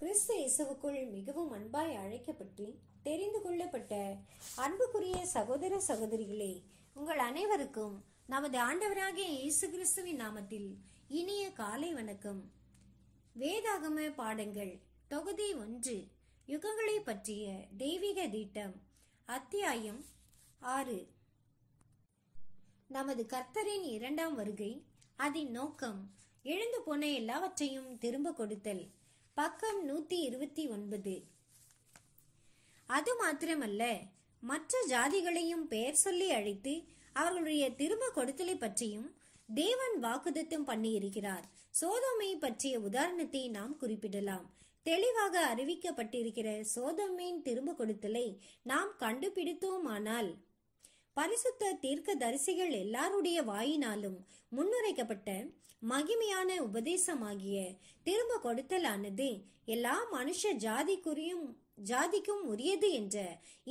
கிறிஸ்து இயேசுவுக்குள் மிகவும் அன்பாய் அழைக்கப்பட்டு தெரிந்து கொள்ளப்பட்ட அன்புக்குரிய சகோதர சகோதரிகளே உங்கள் அனைவருக்கும் நமது ஆண்டவராகிய இயேசு கிறிஸ்துவின் நாமத்தில் இனிய காலை வணக்கம் வேதாகம பாடங்கள் தொகுதி ஒன்று யுகங்களை பற்றிய தெய்வீக தீட்டம் அத்தியாயம் ஆறு நமது கர்த்தரின் இரண்டாம் வருகை அதன் நோக்கம் எழுந்து போன எல்லாவற்றையும் திரும்ப கொடுத்தல் பக்கம் நூத்தி இருபத்தி ஒன்பது அது மாத்திரமல்ல மற்ற ஜாதிகளையும் பெயர் சொல்லி அழைத்து அவர்களுடைய திரும்ப கொடுத்தலை பற்றியும் தேவன் வாக்குதத்தம் பண்ணியிருக்கிறார் சோதோமை பற்றிய உதாரணத்தை நாம் குறிப்பிடலாம் தெளிவாக அறிவிக்கப்பட்டிருக்கிற சோதமையின் திரும்ப கொடுத்தலை நாம் கண்டுபிடித்தோமானால் பரிசுத்த தீர்க்க தரிசிகள் எல்லாருடைய வாயினாலும் முன்னுரைக்கப்பட்ட மகிமையான உபதேசமாகிய திரும்ப கொடுத்தலானது எல்லா மனுஷ ஜாதிக்குரியும் ஜாதிக்கும் உரியது என்ற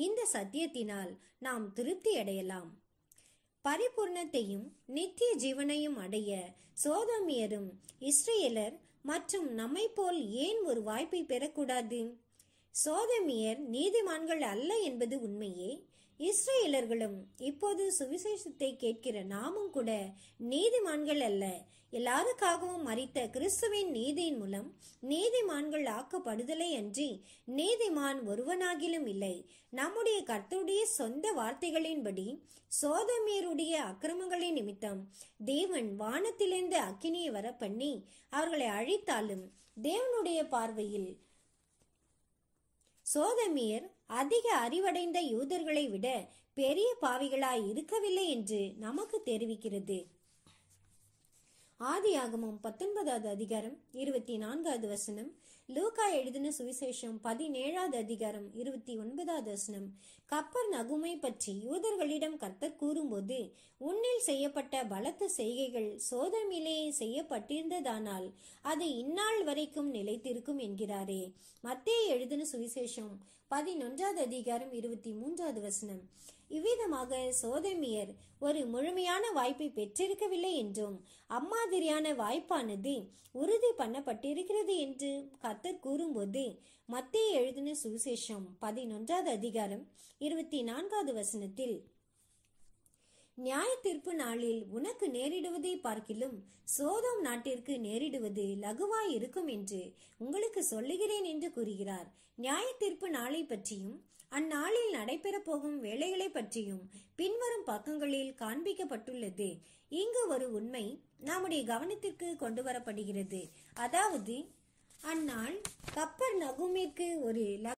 இந்த சத்தியத்தினால் நாம் திருப்தி அடையலாம் பரிபூர்ணத்தையும் நித்திய ஜீவனையும் அடைய சோதோமியரும் இஸ்ரேலர் மற்றும் நம்மை போல் ஏன் ஒரு வாய்ப்பை பெறக்கூடாது சோதமியர் நீதிமான்கள் அல்ல என்பது உண்மையே இஸ்ரேலர்களும் இப்போது சுவிசேஷத்தை கேட்கிற நாமும் கூட நீதிமான்கள் அல்ல எல்லாருக்காகவும் மறித்த கிறிஸ்துவின் நீதியின் மூலம் நீதிமான்கள் ஆக்கப்படுதலை அன்றி நீதிமான் ஒருவனாகிலும் இல்லை நம்முடைய கர்த்துடைய சொந்த வார்த்தைகளின்படி சோதமியருடைய அக்கிரமங்களின் நிமித்தம் தேவன் வானத்திலிருந்து அக்கினியை வர பண்ணி அவர்களை அழித்தாலும் தேவனுடைய பார்வையில் சோதமியர் அதிக அறிவடைந்த யூதர்களை விட பெரிய பாவிகளாய் இருக்கவில்லை என்று நமக்கு தெரிவிக்கிறது ஆதி பத்தொன்பதாவது அதிகாரம் இருபத்தி நான்காவது வசனம் லூகா எழுதின சுவிசேஷம் பதினேழாவது அதிகாரம் இருபத்தி ஒன்பதாவது வசனம் கப்பர் நகுமை பற்றி யூதர்களிடம் கர்த்தர் கூறும்போது உன்னில் செய்யப்பட்ட பலத்த செய்கைகள் சோதமிலேயே செய்யப்பட்டிருந்ததானால் அது இந்நாள் வரைக்கும் நிலைத்திருக்கும் என்கிறாரே மத்தே எழுதின சுவிசேஷம் பதினொன்றாவது அதிகாரம் இருபத்தி மூன்றாவது வசனம் இவ்விதமாக சோதமியர் ஒரு முழுமையான வாய்ப்பை பெற்றிருக்கவில்லை என்றும் அம்மாதிரியான வாய்ப்பானது உறுதி பண்ணப்பட்டிருக்கிறது என்று கத்தர் கூறும்போது மத்திய எழுதின சுவிசேஷம் பதினொன்றாவது அதிகாரம் இருபத்தி நான்காவது வசனத்தில் நியாய தீர்ப்பு நாளில் உனக்கு நேரிடுவதை பார்க்கிலும் சோதோம் நாட்டிற்கு நேரிடுவது லகுவாய் இருக்கும் என்று உங்களுக்கு சொல்லுகிறேன் என்று கூறுகிறார் நியாய தீர்ப்பு நாளை பற்றியும் அந்நாளில் நடைபெற போகும் வேலைகளை பற்றியும் பின்வரும் பக்கங்களில் காண்பிக்கப்பட்டுள்ளது இங்கு ஒரு உண்மை நம்முடைய கவனத்திற்கு கொண்டு வரப்படுகிறது அதாவது அந்நாள் கப்பர் நகுமிற்கு ஒரு